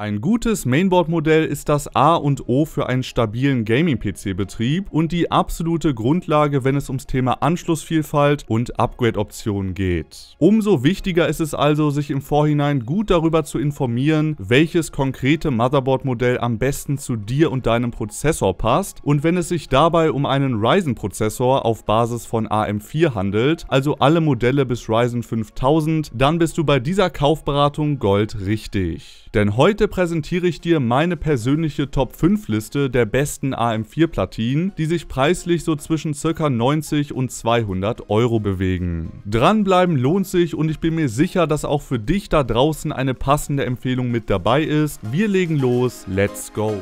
Ein gutes Mainboard-Modell ist das A und O für einen stabilen Gaming-PC-Betrieb und die absolute Grundlage, wenn es ums Thema Anschlussvielfalt und Upgrade-Optionen geht. Umso wichtiger ist es also, sich im Vorhinein gut darüber zu informieren, welches konkrete Motherboard-Modell am besten zu dir und deinem Prozessor passt und wenn es sich dabei um einen Ryzen-Prozessor auf Basis von AM4 handelt, also alle Modelle bis Ryzen 5000, dann bist du bei dieser Kaufberatung Gold richtig. Denn heute präsentiere ich dir meine persönliche Top 5 Liste der besten AM4 Platinen, die sich preislich so zwischen ca. 90 und 200 Euro bewegen. Dranbleiben lohnt sich und ich bin mir sicher, dass auch für dich da draußen eine passende Empfehlung mit dabei ist. Wir legen los, let's go!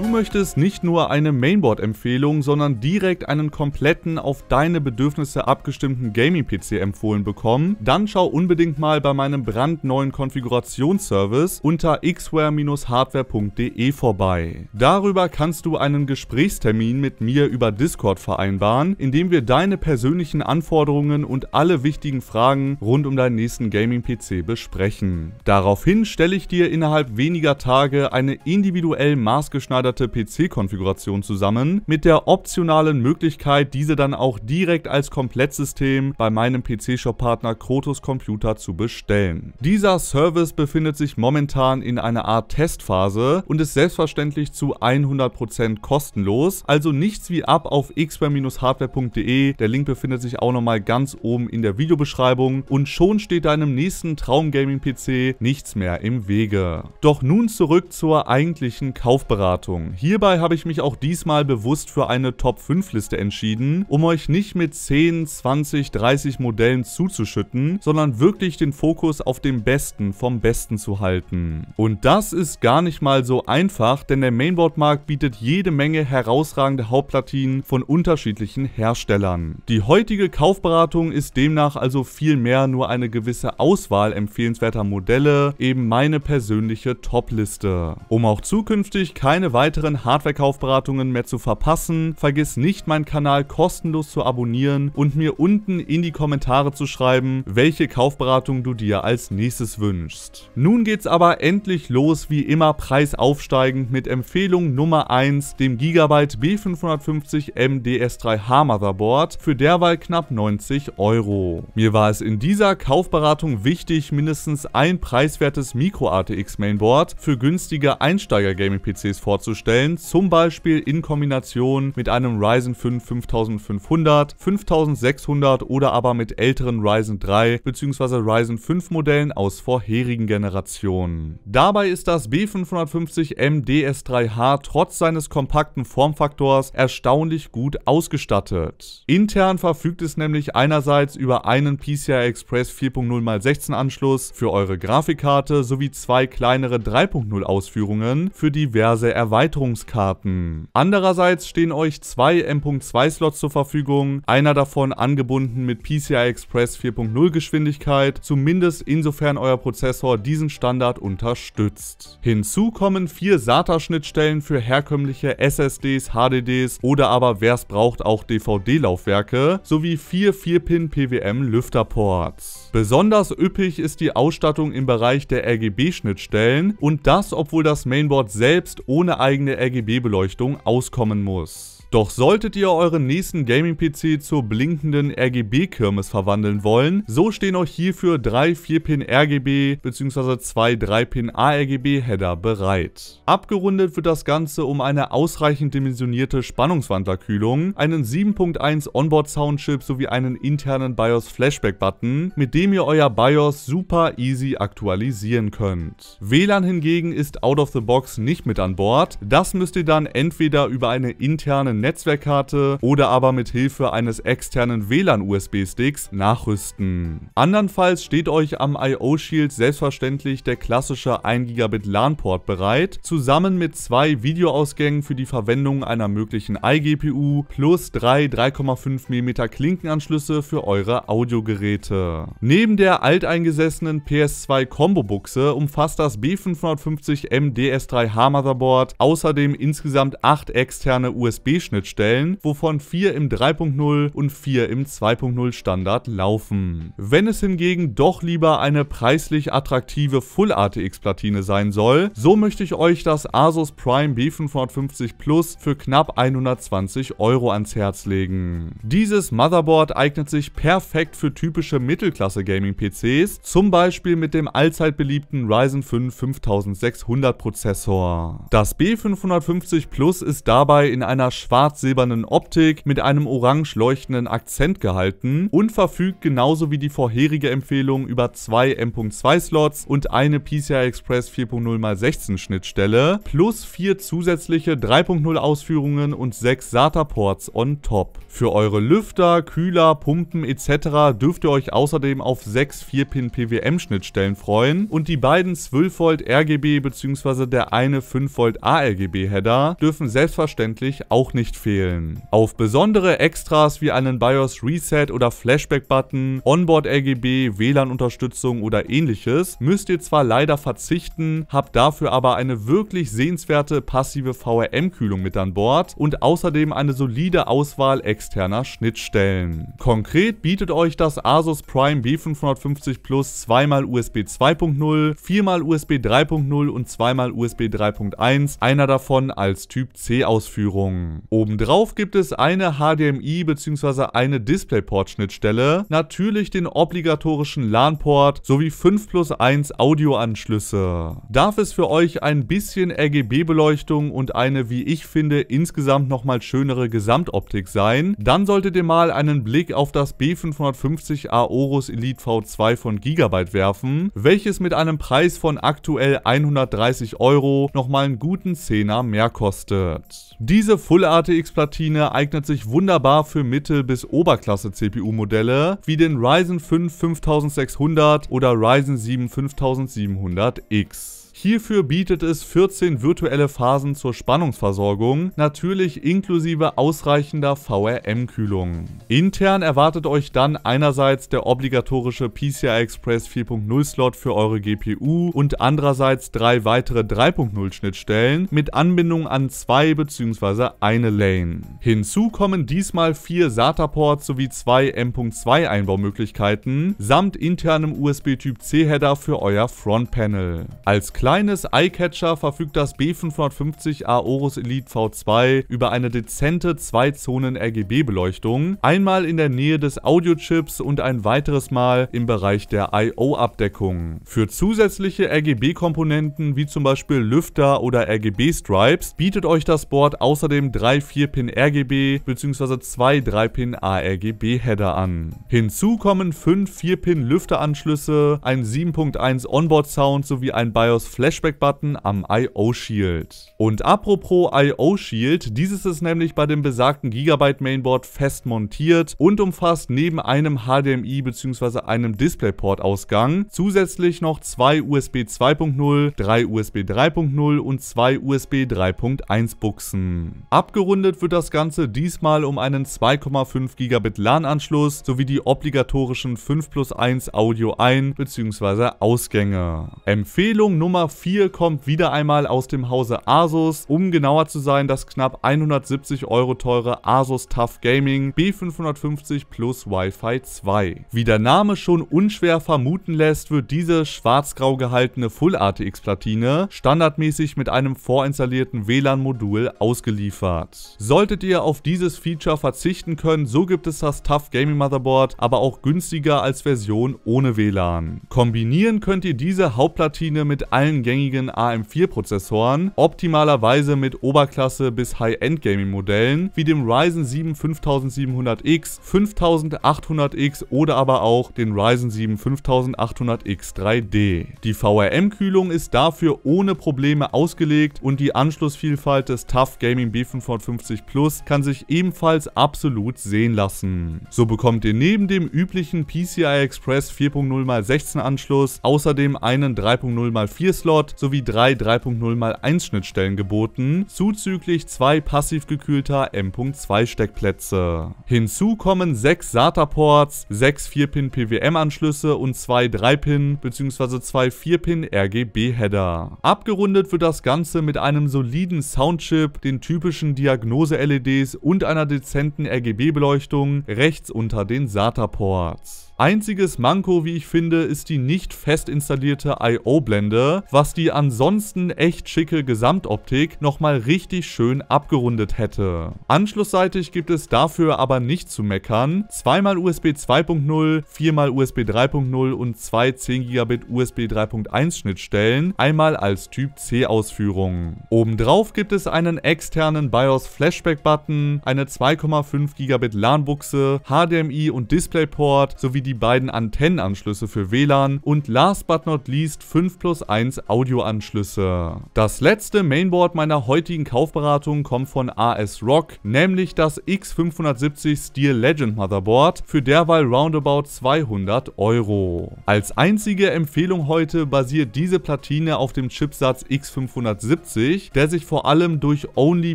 Du möchtest nicht nur eine Mainboard-Empfehlung, sondern direkt einen kompletten, auf deine Bedürfnisse abgestimmten Gaming-PC empfohlen bekommen? Dann schau unbedingt mal bei meinem brandneuen Konfigurationsservice unter xware-hardware.de vorbei. Darüber kannst du einen Gesprächstermin mit mir über Discord vereinbaren, in dem wir deine persönlichen Anforderungen und alle wichtigen Fragen rund um deinen nächsten Gaming-PC besprechen. Daraufhin stelle ich dir innerhalb weniger Tage eine individuell maßgeschneiderte geforderte PC-Konfiguration zusammen, mit der optionalen Möglichkeit, diese dann auch direkt als Komplettsystem bei meinem PC-Shop-Partner Krotos Computer zu bestellen. Dieser Service befindet sich momentan in einer Art Testphase und ist selbstverständlich zu 100% kostenlos, also nichts wie ab auf xper-hardware.de, der Link befindet sich auch nochmal ganz oben in der Videobeschreibung und schon steht deinem nächsten Traumgaming-PC nichts mehr im Wege. Doch nun zurück zur eigentlichen Kaufberatung. Empfehlung. Hierbei habe ich mich auch diesmal bewusst für eine Top 5 Liste entschieden, um euch nicht mit 10, 20, 30 Modellen zuzuschütten, sondern wirklich den Fokus auf dem Besten vom Besten zu halten. Und das ist gar nicht mal so einfach, denn der Mainboard-Markt bietet jede Menge herausragende Hauptplatinen von unterschiedlichen Herstellern. Die heutige Kaufberatung ist demnach also vielmehr nur eine gewisse Auswahl empfehlenswerter Modelle, eben meine persönliche Top-Liste. Um auch zukünftig keine weiteren weiteren Hardware-Kaufberatungen mehr zu verpassen, vergiss nicht, meinen Kanal kostenlos zu abonnieren und mir unten in die Kommentare zu schreiben, welche Kaufberatung du dir als nächstes wünschst. Nun geht's aber endlich los, wie immer preisaufsteigend mit Empfehlung Nummer 1, dem Gigabyte b 550 m ds MDS3H Motherboard für derweil knapp 90 Euro. Mir war es in dieser Kaufberatung wichtig, mindestens ein preiswertes Micro ATX Mainboard für günstige Einsteiger Gaming PCs vorzustellen bestellen, zum Beispiel in Kombination mit einem Ryzen 5 5500, 5600 oder aber mit älteren Ryzen 3 bzw. Ryzen 5 Modellen aus vorherigen Generationen. Dabei ist das B550M DS3H trotz seines kompakten Formfaktors erstaunlich gut ausgestattet. Intern verfügt es nämlich einerseits über einen PCI Express 4.0 x 16 Anschluss für eure Grafikkarte sowie zwei kleinere 3.0 Ausführungen für diverse Erweiterungen Erweiterungskarten. Andererseits stehen euch zwei M.2 Slots zur Verfügung, einer davon angebunden mit PCI Express 4.0 Geschwindigkeit, zumindest insofern euer Prozessor diesen Standard unterstützt. Hinzu kommen vier SATA Schnittstellen für herkömmliche SSDs, HDDs oder aber wer es braucht auch DVD Laufwerke sowie vier 4-Pin PWM Lüfterports. Besonders üppig ist die Ausstattung im Bereich der RGB-Schnittstellen und das, obwohl das Mainboard selbst ohne eigene RGB-Beleuchtung auskommen muss. Doch solltet ihr euren nächsten Gaming-PC zur blinkenden RGB-Kirmes verwandeln wollen, so stehen euch hierfür drei 4-Pin RGB bzw. zwei 3-Pin ARGB-Header bereit. Abgerundet wird das Ganze um eine ausreichend dimensionierte Spannungswandlerkühlung, einen 7.1 Onboard-Soundchip sowie einen internen BIOS-Flashback-Button, mit dem ihr euer BIOS super easy aktualisieren könnt. WLAN hingegen ist out of the box nicht mit an Bord, das müsst ihr dann entweder über eine interne Netzwerkkarte oder aber mit Hilfe eines externen WLAN-USB-Sticks nachrüsten. Andernfalls steht euch am I.O. Shield selbstverständlich der klassische 1 Gigabit LAN-Port bereit, zusammen mit zwei Videoausgängen für die Verwendung einer möglichen iGPU plus drei 3,5 mm Klinkenanschlüsse für eure Audiogeräte. Neben der alteingesessenen PS2 Combo-Buchse umfasst das B550M DS3H Motherboard außerdem insgesamt acht externe USB Schnittstellen, wovon vier im 3.0 und vier im 2.0 Standard laufen. Wenn es hingegen doch lieber eine preislich attraktive Full ATX Platine sein soll, so möchte ich euch das Asus Prime B550 Plus für knapp 120 Euro ans Herz legen. Dieses Motherboard eignet sich perfekt für typische Mittelklasse Gaming PCs, zum Beispiel mit dem allzeit beliebten Ryzen 5 5600 Prozessor. Das B550 Plus ist dabei in einer schwarzen schwarz-silbernen Optik mit einem orange leuchtenden Akzent gehalten und verfügt genauso wie die vorherige Empfehlung über zwei M.2 Slots und eine PCI Express 4.0x16 Schnittstelle plus vier zusätzliche 3.0 Ausführungen und sechs SATA Ports on top. Für eure Lüfter, Kühler, Pumpen etc. dürft ihr euch außerdem auf sechs 4-Pin PWM Schnittstellen freuen und die beiden 12V RGB bzw. der eine 5V ARGB Header dürfen selbstverständlich auch nicht nicht fehlen. Auf besondere Extras wie einen BIOS Reset oder Flashback-Button, Onboard-RGB, WLAN-Unterstützung oder ähnliches müsst ihr zwar leider verzichten, habt dafür aber eine wirklich sehenswerte passive VRM-Kühlung mit an Bord und außerdem eine solide Auswahl externer Schnittstellen. Konkret bietet euch das Asus Prime B550 Plus zweimal USB 2.0, viermal USB 3.0 und zweimal USB 3.1, einer davon als Typ C-Ausführung. Obendrauf gibt es eine HDMI bzw. eine DisplayPort-Schnittstelle, natürlich den obligatorischen LAN-Port sowie 5 plus 1 Audioanschlüsse. Darf es für euch ein bisschen RGB-Beleuchtung und eine, wie ich finde, insgesamt nochmal schönere Gesamtoptik sein, dann solltet ihr mal einen Blick auf das B550 Aorus Elite V2 von Gigabyte werfen, welches mit einem Preis von aktuell 130 Euro nochmal einen guten 10er mehr kostet. Diese Full Art RTX-Platine eignet sich wunderbar für Mittel- bis Oberklasse-CPU-Modelle wie den Ryzen 5 5600 oder Ryzen 7 5700X. Hierfür bietet es 14 virtuelle Phasen zur Spannungsversorgung, natürlich inklusive ausreichender VRM-Kühlung. Intern erwartet euch dann einerseits der obligatorische PCI Express 4.0 Slot für eure GPU und andererseits drei weitere 3.0 Schnittstellen mit Anbindung an zwei bzw. eine Lane. Hinzu kommen diesmal vier SATA-Ports sowie zwei M.2 Einbaumöglichkeiten samt internem USB Typ C Header für euer Frontpanel. Als kleines Eyecatcher verfügt das B550A Orus Elite V2 über eine dezente 2-Zonen-RGB-Beleuchtung, einmal in der Nähe des Audiochips und ein weiteres Mal im Bereich der I.O.-Abdeckung. Für zusätzliche RGB-Komponenten wie zum Beispiel Lüfter oder RGB-Stripes bietet euch das Board außerdem 3 4-Pin RGB bzw. 2 3-Pin ARGB-Header an. Hinzu kommen 5 4-Pin-Lüfteranschlüsse, ein 7.1 Onboard-Sound sowie ein BIOS Flashback-Button am I.O.-Shield. Und apropos I.O.-Shield, dieses ist nämlich bei dem besagten Gigabyte Mainboard fest montiert und umfasst neben einem HDMI bzw. einem DisplayPort-Ausgang zusätzlich noch zwei USB 2.0, drei USB 3.0 und zwei USB 3.1 Buchsen. Abgerundet wird das Ganze diesmal um einen 2,5 Gigabit LAN-Anschluss sowie die obligatorischen 5 plus 1 Audio ein- bzw. Ausgänge. Empfehlung Nummer 4 kommt wieder einmal aus dem Hause Asus. Um genauer zu sein, das knapp 170 Euro teure Asus Tough Gaming B550 plus Wi-Fi 2. Wie der Name schon unschwer vermuten lässt, wird diese schwarz-grau gehaltene Full-ATX-Platine standardmäßig mit einem vorinstallierten WLAN-Modul ausgeliefert. Solltet ihr auf dieses Feature verzichten können, so gibt es das Tough Gaming Motherboard, aber auch günstiger als Version ohne WLAN. Kombinieren könnt ihr diese Hauptplatine mit allen allen gängigen AM4-Prozessoren, optimalerweise mit Oberklasse- bis High-End-Gaming-Modellen wie dem Ryzen 7 5700X, 5800X oder aber auch den Ryzen 7 5800X 3D. Die VRM-Kühlung ist dafür ohne Probleme ausgelegt und die Anschlussvielfalt des TUF Gaming B550 Plus kann sich ebenfalls absolut sehen lassen. So bekommt ihr neben dem üblichen PCI Express 4.0 x 16 Anschluss außerdem einen 3.0 x 4 Slot Slot sowie drei 3.0 x 1 Schnittstellen geboten, zuzüglich zwei passiv gekühlter M.2 Steckplätze. Hinzu kommen sechs SATA-Ports, sechs 4-Pin PWM-Anschlüsse und zwei 3-Pin bzw. zwei 4-Pin RGB-Header. Abgerundet wird das Ganze mit einem soliden Soundchip, den typischen Diagnose-LEDs und einer dezenten RGB-Beleuchtung rechts unter den SATA-Ports. Einziges Manko, wie ich finde, ist die nicht fest installierte I.O.-Blende, was die ansonsten echt schicke Gesamtoptik nochmal richtig schön abgerundet hätte. Anschlussseitig gibt es dafür aber nicht zu meckern. Zweimal USB 2.0, viermal USB 3.0 und zwei 10 GB USB 3.1 Schnittstellen, einmal als Typ C Ausführung. Obendrauf gibt es einen externen BIOS Flashback Button, eine 2,5 GB LAN-Buchse, HDMI und DisplayPort sowie die die beiden Antennenanschlüsse für WLAN und last but not least 5 plus 1 Audioanschlüsse. Das letzte Mainboard meiner heutigen Kaufberatung kommt von AS Rock, nämlich das X570 Steel Legend Motherboard für derweil roundabout 200 Euro. Als einzige Empfehlung heute basiert diese Platine auf dem Chipsatz X570, der sich vor allem durch Only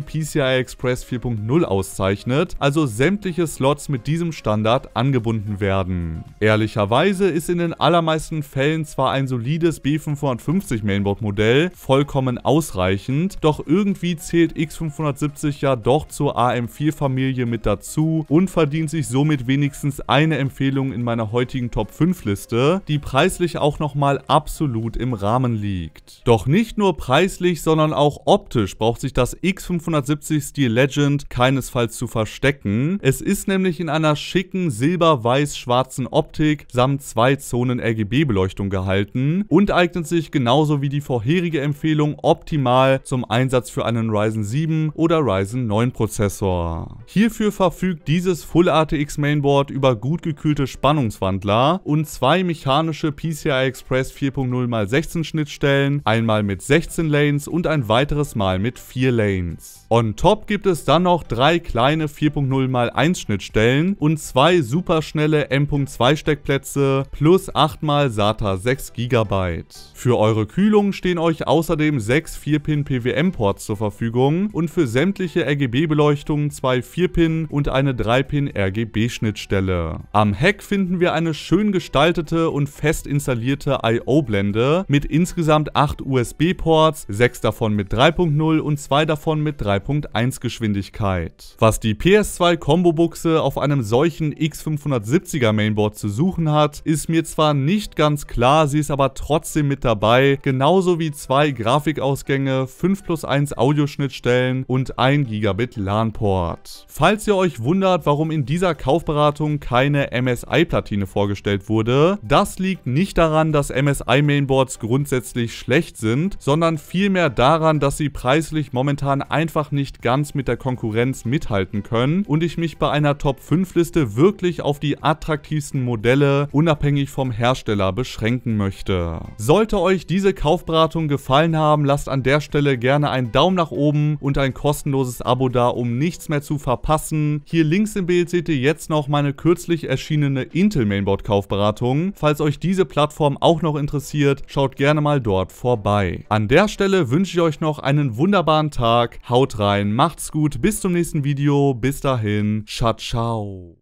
PCI Express 4.0 auszeichnet, also sämtliche Slots mit diesem Standard angebunden werden. Ehrlicherweise ist in den allermeisten Fällen zwar ein solides B550 Mainboard Modell vollkommen ausreichend, doch irgendwie zählt X570 ja doch zur AM4 Familie mit dazu und verdient sich somit wenigstens eine Empfehlung in meiner heutigen Top 5 Liste, die preislich auch nochmal absolut im Rahmen liegt. Doch nicht nur preislich, sondern auch optisch braucht sich das X570 Steel Legend keinesfalls zu verstecken. Es ist nämlich in einer schicken silber-weiß-schwarzen Optik samt zwei Zonen RGB-Beleuchtung gehalten und eignet sich genauso wie die vorherige Empfehlung optimal zum Einsatz für einen Ryzen 7 oder Ryzen 9 Prozessor. Hierfür verfügt dieses Full ATX Mainboard über gut gekühlte Spannungswandler und zwei mechanische PCI Express 4.0 x 16 Schnittstellen, einmal mit 16 Lanes und ein weiteres Mal mit 4 Lanes. On top gibt es dann noch drei kleine 4.0 x 1 Schnittstellen und zwei superschnelle M.2 2 Steckplätze plus 8x SATA 6 GB. Für eure Kühlung stehen euch außerdem 6 4-Pin PWM-Ports zur Verfügung und für sämtliche RGB-Beleuchtungen 2 4-Pin und eine 3-Pin RGB-Schnittstelle. Am Heck finden wir eine schön gestaltete und fest installierte I.O.-Blende mit insgesamt 8 USB-Ports, 6 davon mit 3.0 und 2 davon mit 3.1 Geschwindigkeit. Was die PS2 Combo-Buchse auf einem solchen X570er Mainboard dort zu suchen hat, ist mir zwar nicht ganz klar, sie ist aber trotzdem mit dabei, genauso wie zwei Grafikausgänge, 5 plus 1 Audioschnittstellen und 1 Gigabit LAN-Port. Falls ihr euch wundert, warum in dieser Kaufberatung keine MSI-Platine vorgestellt wurde, das liegt nicht daran, dass MSI-Mainboards grundsätzlich schlecht sind, sondern vielmehr daran, dass sie preislich momentan einfach nicht ganz mit der Konkurrenz mithalten können und ich mich bei einer Top-5-Liste wirklich auf die attraktivsten günstigsten Modelle unabhängig vom Hersteller beschränken möchte. Sollte euch diese Kaufberatung gefallen haben, lasst an der Stelle gerne einen Daumen nach oben und ein kostenloses Abo da, um nichts mehr zu verpassen. Hier links im Bild seht ihr jetzt noch meine kürzlich erschienene Intel Mainboard Kaufberatung. Falls euch diese Plattform auch noch interessiert, schaut gerne mal dort vorbei. An der Stelle wünsche ich euch noch einen wunderbaren Tag. Haut rein, macht's gut, bis zum nächsten Video. Bis dahin, ciao, ciao.